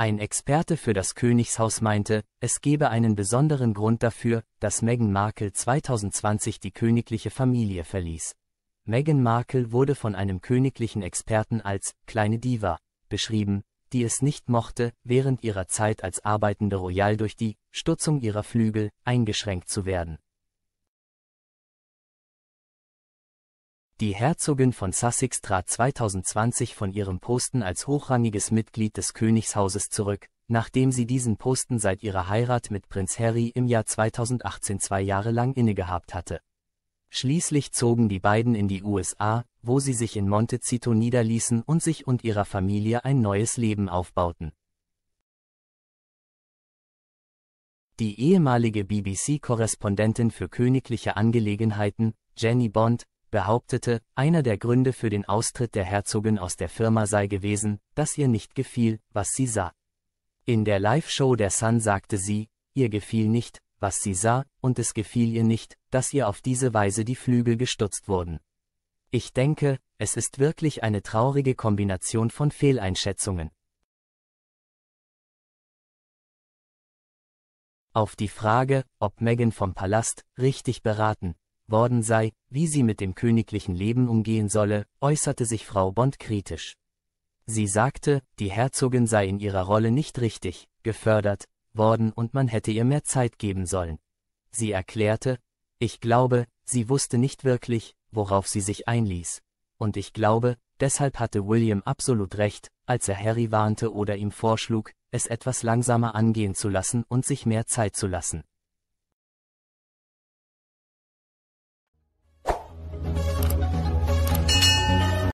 Ein Experte für das Königshaus meinte, es gebe einen besonderen Grund dafür, dass Meghan Markle 2020 die königliche Familie verließ. Meghan Markle wurde von einem königlichen Experten als kleine Diva beschrieben, die es nicht mochte, während ihrer Zeit als arbeitende Royal durch die Stutzung ihrer Flügel eingeschränkt zu werden. Die Herzogin von Sussex trat 2020 von ihrem Posten als hochrangiges Mitglied des Königshauses zurück, nachdem sie diesen Posten seit ihrer Heirat mit Prinz Harry im Jahr 2018 zwei Jahre lang innegehabt hatte. Schließlich zogen die beiden in die USA, wo sie sich in Montecito niederließen und sich und ihrer Familie ein neues Leben aufbauten. Die ehemalige BBC-Korrespondentin für königliche Angelegenheiten, Jenny Bond, behauptete, einer der Gründe für den Austritt der Herzogin aus der Firma sei gewesen, dass ihr nicht gefiel, was sie sah. In der Live-Show der Sun sagte sie, ihr gefiel nicht, was sie sah, und es gefiel ihr nicht, dass ihr auf diese Weise die Flügel gestutzt wurden. Ich denke, es ist wirklich eine traurige Kombination von Fehleinschätzungen. Auf die Frage, ob Megan vom Palast richtig beraten worden sei, wie sie mit dem königlichen Leben umgehen solle, äußerte sich Frau Bond kritisch. Sie sagte, die Herzogin sei in ihrer Rolle nicht richtig, gefördert, worden und man hätte ihr mehr Zeit geben sollen. Sie erklärte, ich glaube, sie wusste nicht wirklich, worauf sie sich einließ. Und ich glaube, deshalb hatte William absolut recht, als er Harry warnte oder ihm vorschlug, es etwas langsamer angehen zu lassen und sich mehr Zeit zu lassen.